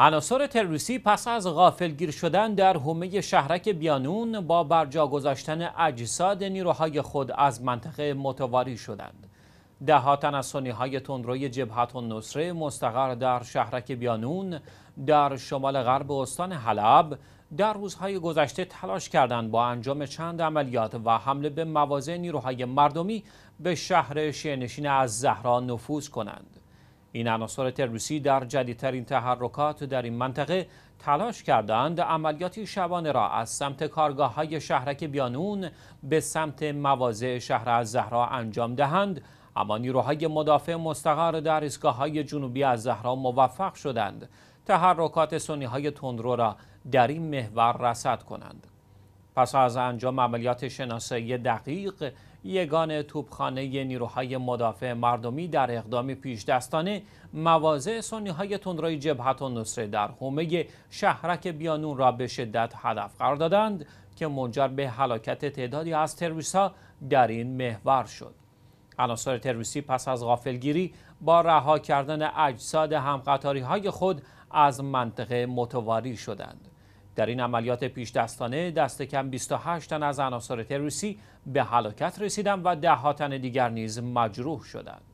عناصر تروریستی پس از غافلگیر شدن در حومه شهرک بیانون با برجا گذاشتن اجساد نیروهای خود از منطقه متواری شدند. ده تن از سنیهای تندروی جبهت و نصره مستقر در شهرک بیانون در شمال غرب استان حلب در روزهای گذشته تلاش کردند با انجام چند عملیات و حمله به مواضع نیروهای مردمی به شهر شینشین از زهرا نفوذ کنند. این عناصر تروریستی در جدیدترین تحرکات در این منطقه تلاش کردند عملیاتی شبانه را از سمت کارگاه های شهرک بیانون به سمت مواضع شهر از زهرا انجام دهند اما نیروهای مدافع مستقر در ایستگاه های جنوبی از زهرا موفق شدند تحرکات سنی های تندرو را در این محور رسد کنند پس از انجام عملیات شناسایی دقیق یگان توپخانه نیروهای مدافع مردمی در اقدام پیش دستانه مواضع سنی های تندروی جبهت و نصره در حومه شهرک بیانون را به شدت هدف قرار دادند که منجر به هلاکت تعدادی از ها در این محور شد. عناصر تروریستی پس از غافلگیری با رها کردن اجساد همقطاری های خود از منطقه متواری شدند. در این عملیات پیش دستانه دست کم 28 تن از عناصر تروریستی به هلاکت رسیدند و ده تن دیگر نیز مجروح شدند.